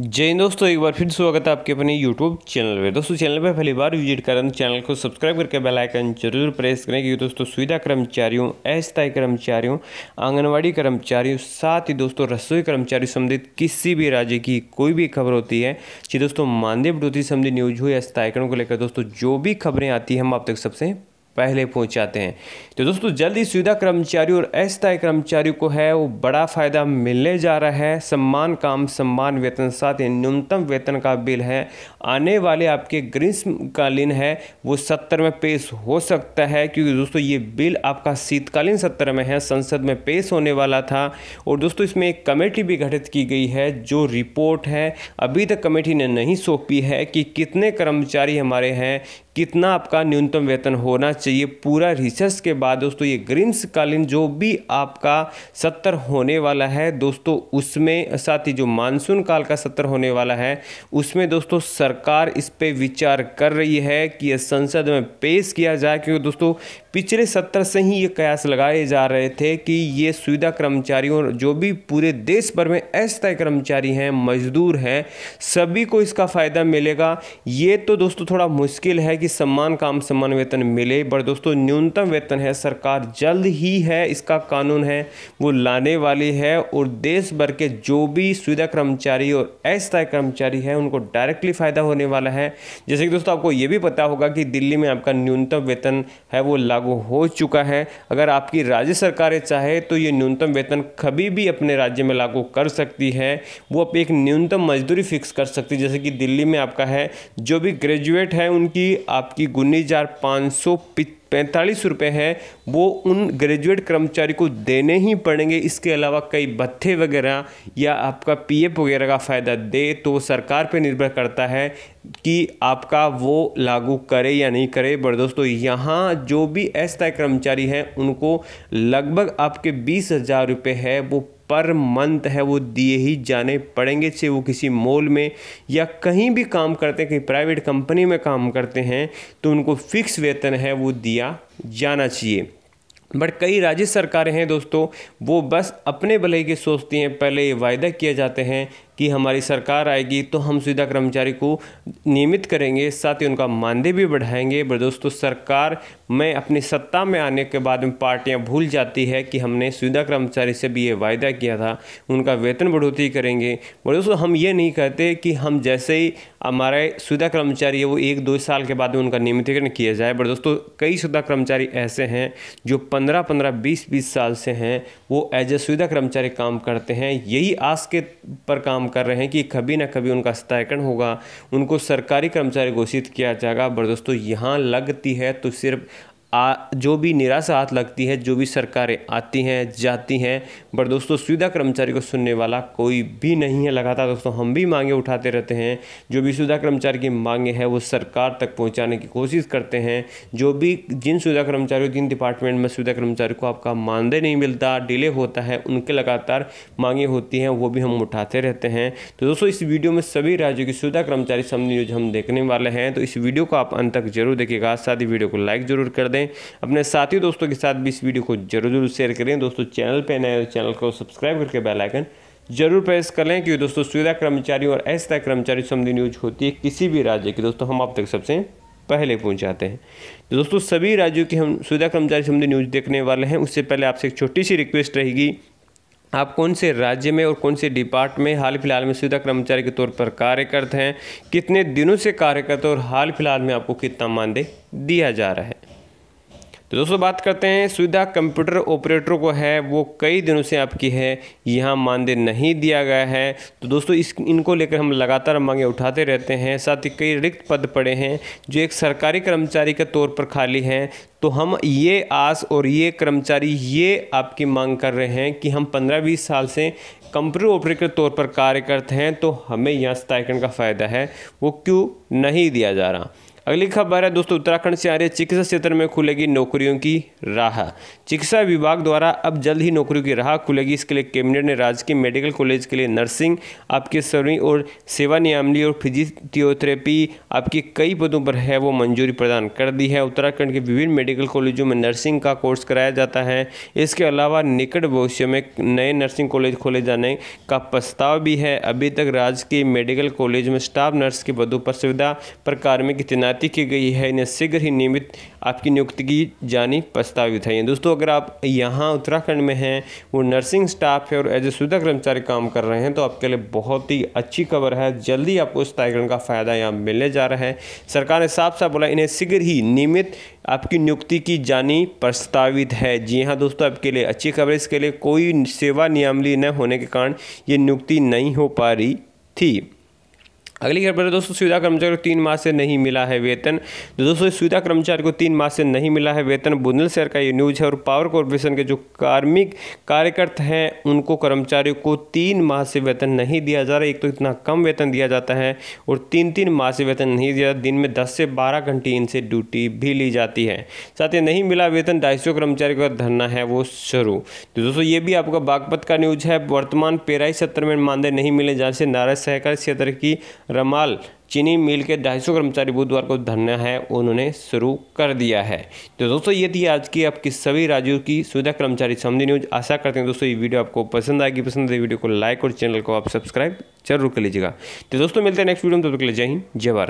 जय दोस्तों एक बार फिर स्वागत है आपके अपने यूट्यूब चैनल पर दोस्तों चैनल पर पहली बार विजिट करें तो चैनल को सब्सक्राइब करके बेल आइकन जरूर प्रेस करें क्योंकि दोस्तों सुविधा कर्मचारियों अस्थायी कर्मचारियों आंगनवाड़ी कर्मचारियों साथ ही दोस्तों रसोई कर्मचारी संबंधित किसी भी राज्य की कोई भी खबर होती है चाहे दोस्तों मानदेय बढ़ोतरी संबंधी न्यूज हो या स्थायीकरण को लेकर दोस्तों जो भी खबरें आती हैं हम आप तक सबसे पहले पहुँच जाते हैं तो दोस्तों जल्द ही सुविधा कर्मचारी और अस्थायी कर्मचारियों को है वो बड़ा फ़ायदा मिलने जा रहा है सम्मान काम सम्मान वेतन साथ ही न्यूनतम वेतन का बिल है आने वाले आपके ग्रीष्मकालीन है वो सत्र में पेश हो सकता है क्योंकि दोस्तों ये बिल आपका शीतकालीन सत्र में है संसद में पेश होने वाला था और दोस्तों इसमें एक कमेटी भी गठित की गई है जो रिपोर्ट है अभी तक कमेटी ने नहीं सौंपी है कि कितने कर्मचारी हमारे हैं कितना आपका न्यूनतम वेतन होना चाहिए पूरा रिसर्च के बाद दोस्तों ये ग्रीष्मकालीन जो भी आपका सत्र होने वाला है दोस्तों उसमें साथ ही जो मानसून काल का सत्र होने वाला है उसमें दोस्तों सरकार इस पर विचार कर रही है कि यह संसद में पेश किया जाए क्योंकि दोस्तों पिछले सत्र से ही ये कयास लगाए जा रहे थे कि ये सुविधा कर्मचारियों जो भी पूरे देश भर में अस्थाय कर्मचारी हैं मजदूर हैं सभी को इसका फ़ायदा मिलेगा ये तो दोस्तों थोड़ा मुश्किल है कि सम्मान काम सम्मान वेतन मिले पर दोस्तों न्यूनतम वेतन है सरकार जल्द ही है इसका कानून है वो लाने वाली है और देश भर के जो भी सुविधा कर्मचारी और अस्थायी कर्मचारी हैं उनको डायरेक्टली फ़ायदा होने वाला है जैसे कि दोस्तों आपको ये भी पता होगा कि दिल्ली में आपका न्यूनतम वेतन है वो लागू हो चुका है अगर आपकी राज्य सरकारें चाहे तो ये न्यूनतम वेतन कभी भी अपने राज्य में लागू कर सकती है वो अपनी एक न्यूनतम मजदूरी फिक्स कर सकती है जैसे कि दिल्ली में आपका है जो भी ग्रेजुएट है उनकी आपकी उन्नीस हज़ार पाँच सौ पैंतालीस रुपये हैं वो उन ग्रेजुएट कर्मचारी को देने ही पड़ेंगे इसके अलावा कई भत्थे वगैरह या आपका पीएफ वगैरह का फ़ायदा दे तो सरकार पे निर्भर करता है कि आपका वो लागू करे या नहीं करे बट दोस्तों यहाँ जो भी ऐसा कर्मचारी हैं उनको लगभग आपके बीस हज़ार रुपये है वो पर मंथ है वो दिए ही जाने पड़ेंगे चाहे वो किसी मॉल में या कहीं भी काम करते हैं कहीं प्राइवेट कंपनी में काम करते हैं तो उनको फिक्स वेतन है वो दिया जाना चाहिए बट कई राज्य सरकारें हैं दोस्तों वो बस अपने भले के सोचती हैं पहले ये वायदा किए जाते हैं कि हमारी सरकार आएगी तो हम सुविधा कर्मचारी को नियमित करेंगे साथ ही उनका मानदेय भी बढ़ाएंगे दोस्तों सरकार में अपनी सत्ता में आने के बाद में पार्टियां भूल जाती है कि हमने सुविधा कर्मचारी से भी ये वायदा किया था उनका वेतन बढ़ोतरी करेंगे दोस्तों हम ये नहीं कहते कि हम जैसे ही हमारे सुविधा कर्मचारी है वो एक दो साल के बाद में उनका नियमितीकरण किया जाए बट दोस्तों कई सुविधा कर्मचारी ऐसे हैं जो पंद्रह पंद्रह बीस बीस साल से हैं वो एज ए सुविधा कर्मचारी काम करते हैं यही आस के पर काम कर रहे हैं कि कभी ना कभी उनका स्थायीकरण होगा उनको सरकारी कर्मचारी घोषित किया जाएगा पर दोस्तों यहाँ लगती है तो सिर्फ आ जो भी निराशा हाथ लगती है जो भी सरकारें आती हैं जाती हैं पर दोस्तों सुविधा कर्मचारी को सुनने वाला कोई भी नहीं है लगातार दोस्तों हम भी मांगे उठाते रहते हैं जो भी सुविधा कर्मचारी की मांगे हैं वो सरकार तक पहुंचाने की कोशिश करते हैं जो भी जिन सुविधा कर्मचारियों जिन डिपार्टमेंट में सुविधा कर्मचारी को आपका मानदेय नहीं मिलता डिले होता है उनके लगातार मांगे होती हैं वो भी हम उठाते रहते हैं तो दोस्तों इस वीडियो में सभी राज्यों की सुविधा कर्मचारी समझ न्यूज हम देखने वाले हैं तो इस वीडियो को आप अंत तक जरूर देखिएगा साथ ही वीडियो को लाइक जरूर कर दें दें अपने साथी दोस्तों के साथ भी इस वीडियो को जरूर जरूर शेयर करें दोस्तों चैनल पर नए चैनल तो को सब्सक्राइब करके बेलाइकन जरूर प्रेस कर लें क्योंकि दोस्तों सुविधा कर्मचारी और ऐसा कर्मचारी संबंधी न्यूज होती है किसी भी राज्य की दोस्तों हम आप तक सबसे पहले पहुंचाते हैं तो दोस्तों सभी राज्यों की हम सुविधा कर्मचारी संबंधी न्यूज देखने वाले हैं उससे पहले आपसे एक छोटी सी रिक्वेस्ट रहेगी आप कौन से राज्य में और कौन से डिपार्टमेंट में हाल फिलहाल में सुविधा कर्मचारी के तौर पर कार्य करते हैं कितने दिनों से कार्य करते हैं और हाल फिलहाल में आपको कितना मानदेय दिया जा रहा है तो दोस्तों बात करते हैं सुविधा कंप्यूटर ऑपरेटरों को है वो कई दिनों से आपकी है यहाँ मानदेय नहीं दिया गया है तो दोस्तों इस इनको लेकर हम लगातार मांगे उठाते रहते हैं साथ ही कई रिक्त पद पड़े हैं जो एक सरकारी कर्मचारी के तौर पर खाली हैं तो हम ये आस और ये कर्मचारी ये आपकी मांग कर रहे हैं कि हम पंद्रह बीस साल से कंप्यूटर ऑपरेटर के तौर पर कार्य करते हैं तो हमें यहाँ स्थायीकरण का फ़ायदा है वो क्यों नहीं दिया जा रहा अगली खबर है दोस्तों उत्तराखंड से आ रही चिकित्सा क्षेत्र में खुलेगी नौकरियों की राह चिकित्सा विभाग द्वारा अब जल्द ही नौकरियों की राह खुलेगी इसके लिए कैबिनेट ने राज्य के मेडिकल कॉलेज के लिए नर्सिंग आपके सर्विंग और सेवा नियामली और फिजियोथेरेपी आपके कई पदों पर है वो मंजूरी प्रदान कर दी है उत्तराखंड के विभिन्न मेडिकल कॉलेजों में नर्सिंग का कोर्स कराया जाता है इसके अलावा निकट भविष्य में नए नर्सिंग कॉलेज खोले जाने का प्रस्ताव भी है अभी तक राज्य के मेडिकल कॉलेज में स्टाफ नर्स के पदों पर सुविधा पर कार्मिक की तैनाती की गई है इन्हें शीघ्र ही नियमित आपकी नियुक्ति की जानी प्रस्तावित है दोस्तों अगर आप यहाँ उत्तराखंड में हैं वो नर्सिंग स्टाफ है और एज ए सुधा कर्मचारी काम कर रहे हैं तो आपके लिए बहुत ही अच्छी खबर है जल्दी आपको स्थायीकरण का फ़ायदा यहाँ मिलने जा रहा है सरकार ने साफ साफ बोला इन्हें शीघ्र ही नियमित आपकी नियुक्ति की जानी प्रस्तावित है जी हाँ दोस्तों आपके लिए अच्छी खबर इसके लिए कोई सेवा नियमली न होने के कारण ये नियुक्ति नहीं हो पा रही थी अगली खबर है दोस्तों सुविधा कर्मचारी को तीन माह से नहीं मिला है वेतन तो दोस्तों सुविधा कर्मचारी को तीन माह से नहीं मिला है वेतन बुंदल शहर का ये न्यूज़ है और पावर कॉर्पोरेशन के जो कार्मिक कार्यकर्ता हैं उनको कर्मचारियों को तीन माह से वेतन नहीं दिया जा रहा एक तो इतना कम वेतन दिया जाता है और तीन तीन माह से वेतन नहीं दिया दिन में दस से बारह घंटे इनसे ड्यूटी भी ली जाती है साथ ही नहीं मिला वेतन ढाई सौ कर्मचारी का धरना है वो शुरू तो दोस्तों ये भी आपका बागपत का न्यूज़ है वर्तमान पेराई सत्र में मानदेय नहीं मिले जाने से नाराज सहकारी क्षेत्र की रमाल चीनी मिल के 250 कर्मचारी बुधवार को धरना है उन्होंने शुरू कर दिया है तो दोस्तों ये थी आज की आपकी सभी राज्यों की सुविधा कर्मचारी समझी न्यूज आशा करते हैं दोस्तों ये वीडियो आपको पसंद आएगी पसंद आई वीडियो को लाइक और चैनल को आप सब्सक्राइब जरूर कर लीजिएगा तो दोस्तों मिलते हैं नेक्स्ट वीडियो में तब तक के लिए जय हिंद जय भारत